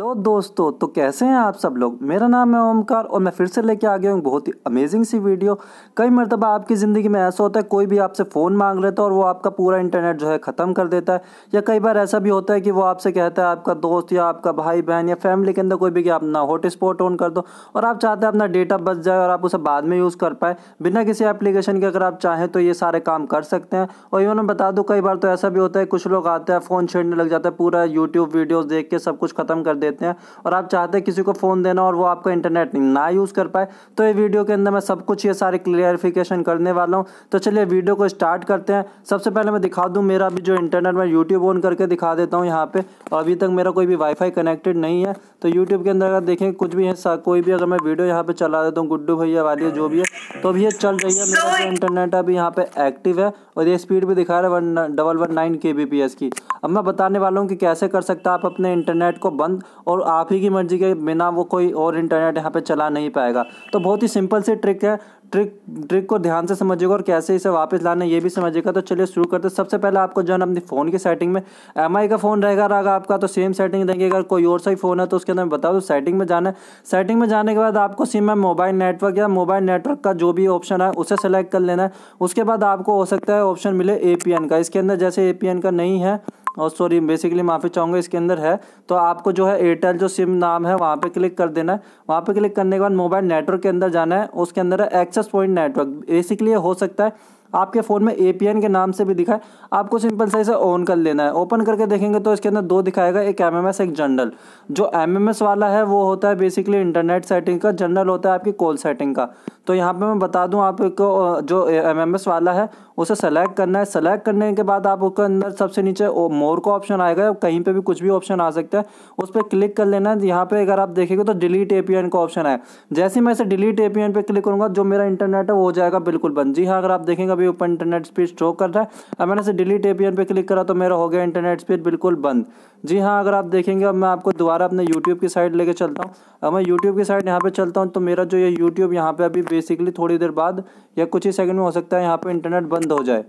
hello दोस्तों तो कैसे हैं आप सब लोग मेरा नाम है ओमकार और मैं फिर से लेके आ गया हूँ बहुत ही अमेजिंग सी वीडियो कई मरतबा आपकी ज़िंदगी में ऐसा होता है कोई भी आपसे फ़ोन मांग लेता है और वो आपका पूरा इंटरनेट जो है ख़त्म कर देता है या कई बार ऐसा भी होता है कि वो आपसे कहता है आपका दोस्त या आपका भाई बहन या फैमिली के अंदर कोई भी कि आप अपना हॉट स्पॉट ऑन कर दो और आप चाहते हैं अपना डेटा बच जाए और आप उसे बाद में यूज़ कर पाए बिना किसी एप्लीकेशन के अगर आप चाहें तो ये सारे काम कर सकते हैं और इवन मैं बता दूँ कई बार तो ऐसा भी होता है कुछ लोग आते हैं फ़ोन छेड़ने लग जाता है पूरा यूट्यूब वीडियोज़ देख के सब कुछ ख़त्म कर देते देते हैं और आप चाहते हैं किसी को फ़ोन देना और वो आपका इंटरनेट ना यूज़ कर पाए तो ये वीडियो के अंदर मैं सब कुछ ये सारे क्लियरिफिकेशन करने वाला हूँ तो चलिए वीडियो को स्टार्ट करते हैं सबसे पहले मैं दिखा दूँ मेरा अभी जो इंटरनेट मैं यूट्यूब ऑन करके दिखा देता हूँ यहाँ पर और तो अभी तक मेरा कोई भी वाईफाई कनेक्टेड नहीं है तो यूट्यूब के अंदर अगर देखें कुछ भी है कोई भी अगर मैं वीडियो यहाँ पर चला देता हूँ गुड्डू भैया वाली जो भी है तो अभी ये चल रही है मेरा जो इंटरनेट अभी यहाँ पर एक्टिव है और ये स्पीड भी दिखा रहा है one double one nine K B P S की अब मैं बताने वाला हूँ कि कैसे कर सकता आप अपने इंटरनेट को बंद और आप ही की मर्जी के बिना वो कोई और इंटरनेट यहाँ पर चला नहीं पाएगा तो बहुत ही सिंपल सी ट्रिक है ट्रिक ट्रिक को ध्यान से समझिएगा और कैसे इसे वापस लाना है ये भी समझिएगा तो चलिए शुरू करते हैं सबसे पहले आपको जो है अपनी फ़ोन की सेटिंग में एम का फ़ोन रहेगा रहेगा आपका तो सेम सेटिंग रहेगी अगर कोई और सा ही फ़ोन है तो उसके अंदर बताओ तो सेटिंग में जाना है सेटिंग में जाने के बाद आपको सिम में मोबाइल नेटवर्क या मोबाइल नेटवर्क का जो भी ऑप्शन है उसे सेलेक्ट कर लेना है उसके बाद आपको हो सकता है ऑप्शन मिले ए का इसके अंदर जैसे ए का नहीं है और सॉरी बेसिकली माफ़ी चाहूँगा इसके अंदर है तो आपको जो है एयरटेल जो सिम नाम है वहाँ पे क्लिक कर देना है वहाँ पे क्लिक करने के बाद मोबाइल नेटवर्क के अंदर जाना है उसके अंदर है ex access point network basically हो सकता है आपके फ़ोन में ए के नाम से भी दिखाए आपको सिंपल से इसे ऑन कर लेना है ओपन करके देखेंगे तो इसके अंदर दो दिखाएगा एक एम एक जनरल जो एम वाला है वो होता है बेसिकली इंटरनेट सेटिंग का जनरल होता है आपकी कॉल सेटिंग का तो यहाँ पे मैं बता दूँ आपको जो एम वाला है उसे सेलेक्ट करना है सेलेक्ट करने के बाद आप उसके अंदर सबसे नीचे मोर का ऑप्शन आएगा कहीं पे भी कुछ भी ऑप्शन आ सकता है उस पर क्लिक कर लेना है यहाँ पे अगर आप देखेंगे तो डिलीट ए का ऑप्शन है जैसे मैं इसे डिलीट ए पे क्लिक करूँगा जो मेरा इंटरनेट है वो हो जाएगा बिल्कुल बंद जी हाँ अगर आप देखेंगे भी ऊपर इंटरनेट स्पीड शो कर रहा है अब मैंने इसे डिलीट एपीएन पे क्लिक करा तो मेरा हो गया इंटरनेट स्पीड बिल्कुल बंद जी हाँ अगर आप देखेंगे अब मैं आपको दोबारा अपने यूट्यूब की साइड लेके चलता हूँ अब मैं यूट्यूब की साइड यहाँ पर चलता हूँ तो मेरा जो ये यूट्यूब यहाँ पर अभी बेसिकली थोड़ी देर बाद या कुछ ही सेकेंड में हो सकता है यहाँ पर इंटरनेट बंद हो जाए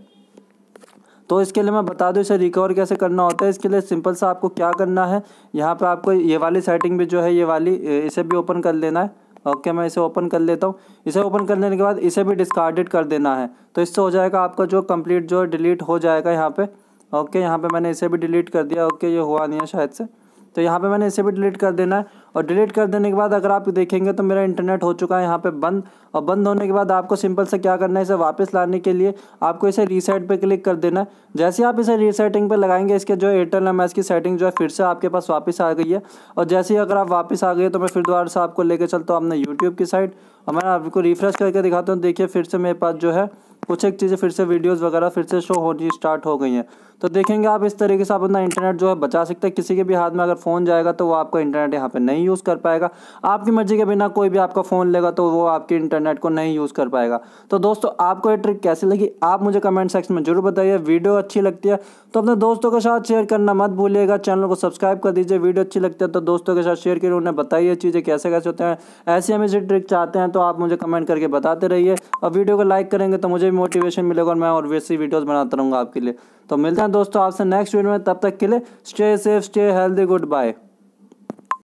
तो इसके लिए मैं बता दूँ इसे रिकवर कैसे करना होता है इसके लिए सिंपल सा आपको क्या करना है यहाँ पर आपको ये वाली सेटिंग भी जो है ये वाली इसे भी ओपन कर लेना है ओके मैं इसे ओपन कर लेता हूँ इसे ओपन कर लेने के बाद इसे भी डिस्कार्डेड कर देना है तो इससे हो जाएगा आपका जो कम्प्लीट जो डिलीट हो जाएगा यहाँ पर ओके यहाँ पर मैंने इसे भी डिलीट कर दिया ओके ये हुआ नहीं है शायद से तो यहाँ पे मैंने इसे भी डिलीट कर देना है और डिलीट कर देने के बाद अगर आप देखेंगे तो मेरा इंटरनेट हो चुका है यहाँ पे बंद और बंद होने के बाद आपको सिंपल से क्या करना है इसे वापस लाने के लिए आपको इसे रीसेट पे क्लिक कर देना है जैसे आप इसे रीसेटिंग पे लगाएंगे इसके जो एयरटेल एम की सेटिंग जो है फिर से आपके पास वापस आ गई है और जैसे ही अगर आप वापस आ गए तो मैं फिर दोबारा से आपको लेकर चलता हूँ अपने यूट्यूब की साइड और मैं आपको रिफ्रेश करके दिखाता हूँ देखिए फिर से मेरे पास जो है कुछ एक चीज़ें फिर से वीडियोज़ वगैरह फिर से शो होनी स्टार्ट हो गई हैं तो देखेंगे आप इस तरीके से आप अपना इंटरनेट जो है बचा सकते हैं किसी के भी हाथ में अगर फ़ोन जाएगा तो वो आपका इंटरनेट यहाँ पर नहीं यूज़ कर पाएगा आपकी मर्जी के बिना कोई भी आपका फ़ोन लेगा तो वो आपके इंटरनेट को नहीं यूज़ कर पाएगा तो दोस्तों आपको ये ट्रिक कैसी लगी आप मुझे कमेंट सेक्शन में जरूर बताइए वीडियो अच्छी लगती है तो अपने दोस्तों के साथ शेयर करना मत भूलिएगा चैनल को सब्सक्राइब कर दीजिए वीडियो अच्छी लगती है तो दोस्तों के साथ शेयर करिए उन्हें बताइए चीज़ें कैसे कैसे होते हैं ऐसी इसी ट्रिक चाहते हैं तो आप मुझे कमेंट करके बताते रहिए और वीडियो को लाइक करेंगे तो मुझे भी मोटिवेशन मिलेगा और मैं और वैसी वीडियोज़ बनाता रहूँगा आपके लिए तो मिलते हैं दोस्तों आपसे नेक्स्ट वीडियो में तब तक के लिए stay safe stay healthy good bye